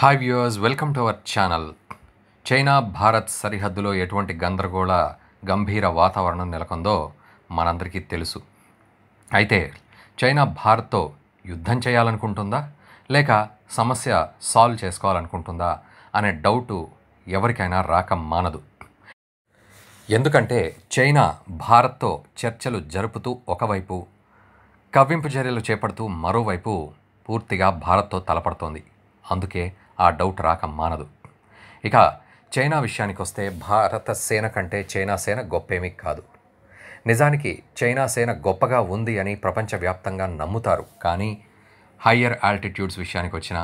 hi viewers welcome to our channel China Bharat సరిహద్దులో ఎటువంటి గందరగోళ గంభీర వాతావరణం నెలకొందో మనందరికీ తెలుసు అయితే చైనా భారత్తో యుద్ధం చేయాలనుకుంటుందా లేక సమస్య సాల్వ్ చేసుకోవాలనుకుంటుందా అనే డౌటు ఎవరికైనా రాక మానదు ఎందుకంటే చైనా భారత్తో చర్చలు జరుపుతూ ఒకవైపు కవ్వింపు చర్యలు చేపడుతూ మరోవైపు పూర్తిగా భారత్తో తలపడుతోంది అందుకే ఆ డౌట్ రాక మానదు ఇక చైనా విషయానికి వస్తే భారత సేన కంటే చైనా సేన గొప్పేమీ కాదు నిజానికి చైనా సేన గొప్పగా ఉంది అని ప్రపంచవ్యాప్తంగా నమ్ముతారు కానీ హయ్యర్ ఆల్టిట్యూడ్స్ విషయానికి వచ్చిన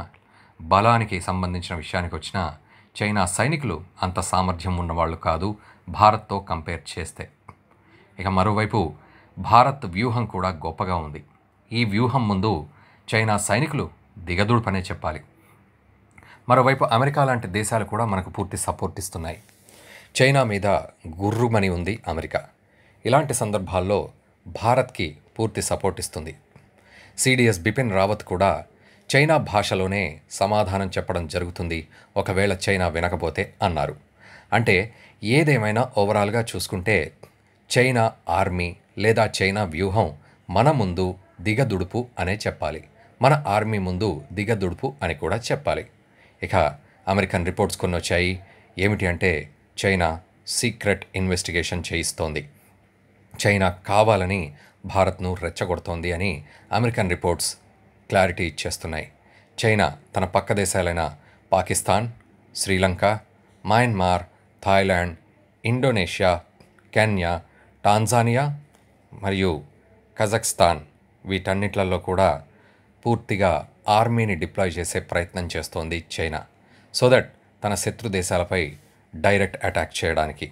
బలానికి సంబంధించిన విషయానికి వచ్చిన చైనా సైనికులు అంత సామర్థ్యం ఉన్నవాళ్ళు కాదు భారత్తో కంపేర్ చేస్తే ఇక మరోవైపు భారత్ వ్యూహం కూడా గొప్పగా ఉంది ఈ వ్యూహం ముందు చైనా సైనికులు పనే చెప్పాలి మరోవైపు అమెరికా లాంటి దేశాలు కూడా మనకు పూర్తి సపోర్ట్ ఇస్తున్నాయి చైనా మీద గుర్రుమని ఉంది అమెరికా ఇలాంటి సందర్భాల్లో భారత్కి పూర్తి సపోర్ట్ ఇస్తుంది సిడిఎస్ బిపిన్ రావత్ కూడా చైనా భాషలోనే సమాధానం చెప్పడం జరుగుతుంది ఒకవేళ చైనా వినకపోతే అన్నారు అంటే ఏదేమైనా ఓవరాల్గా చూసుకుంటే చైనా ఆర్మీ లేదా చైనా వ్యూహం మన ముందు దిగదుడుపు అనే చెప్పాలి మన ఆర్మీ ముందు దిగదుడుపు అని కూడా చెప్పాలి ఇక అమెరికన్ రిపోర్ట్స్ కొన్ని వచ్చాయి ఏమిటి అంటే చైనా సీక్రెట్ ఇన్వెస్టిగేషన్ చేయిస్తోంది చైనా కావాలని భారత్ను రెచ్చగొడుతోంది అని అమెరికన్ రిపోర్ట్స్ క్లారిటీ ఇచ్చేస్తున్నాయి చైనా తన పక్క దేశాలైన Pakistan Sri Lanka Myanmar Thailand Indonesia Kenya Tanzania మరియు కజక్స్తాన్ వీటన్నిట్లలో కూడా పూర్తిగా ఆర్మీని డిప్లాయ్ చేసే ప్రయత్నం చేస్తోంది చైనా సో దట్ తన శత్రు దేశాలపై డైరెక్ట్ అటాక్ చేయడానికి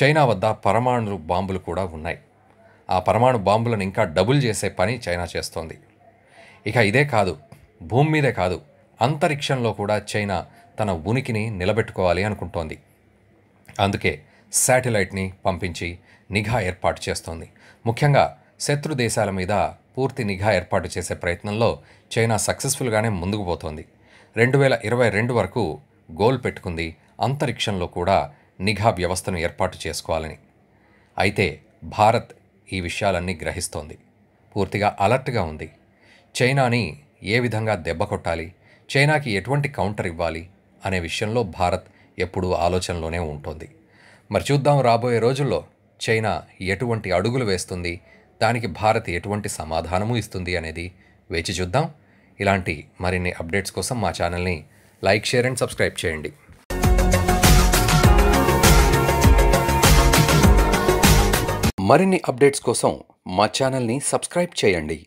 చైనా వద్ద పరమాణు బాంబులు కూడా ఉన్నాయి ఆ పరమాణు బాంబులను ఇంకా డబుల్ చేసే పని చైనా చేస్తోంది ఇక ఇదే కాదు భూమి మీదే కాదు అంతరిక్షంలో కూడా చైనా తన ఉనికిని నిలబెట్టుకోవాలి అనుకుంటోంది అందుకే శాటిలైట్ని పంపించి నిఘా ఏర్పాటు చేస్తోంది ముఖ్యంగా శత్రు దేశాల మీద పూర్తి నిఘా ఏర్పాటు చేసే ప్రయత్నంలో చైనా సక్సెస్ఫుల్గానే ముందుకు పోతోంది రెండు వేల ఇరవై రెండు వరకు గోల్ పెట్టుకుంది అంతరిక్షంలో కూడా నిఘా వ్యవస్థను ఏర్పాటు చేసుకోవాలని అయితే భారత్ ఈ విషయాలన్నీ గ్రహిస్తోంది పూర్తిగా అలర్ట్గా ఉంది చైనాని ఏ విధంగా దెబ్బ కొట్టాలి చైనాకి ఎటువంటి కౌంటర్ ఇవ్వాలి అనే విషయంలో భారత్ ఎప్పుడూ ఆలోచనలోనే ఉంటుంది మరి చూద్దాం రాబోయే రోజుల్లో చైనా ఎటువంటి అడుగులు వేస్తుంది దానికి భారత్ ఎటువంటి సమాధానము ఇస్తుంది అనేది వేచి చూద్దాం ఇలాంటి మరిన్ని అప్డేట్స్ కోసం మా ఛానల్ని లైక్ షేర్ అండ్ సబ్స్క్రైబ్ చేయండి మరిన్ని అప్డేట్స్ కోసం మా ఛానల్ని సబ్స్క్రైబ్ చేయండి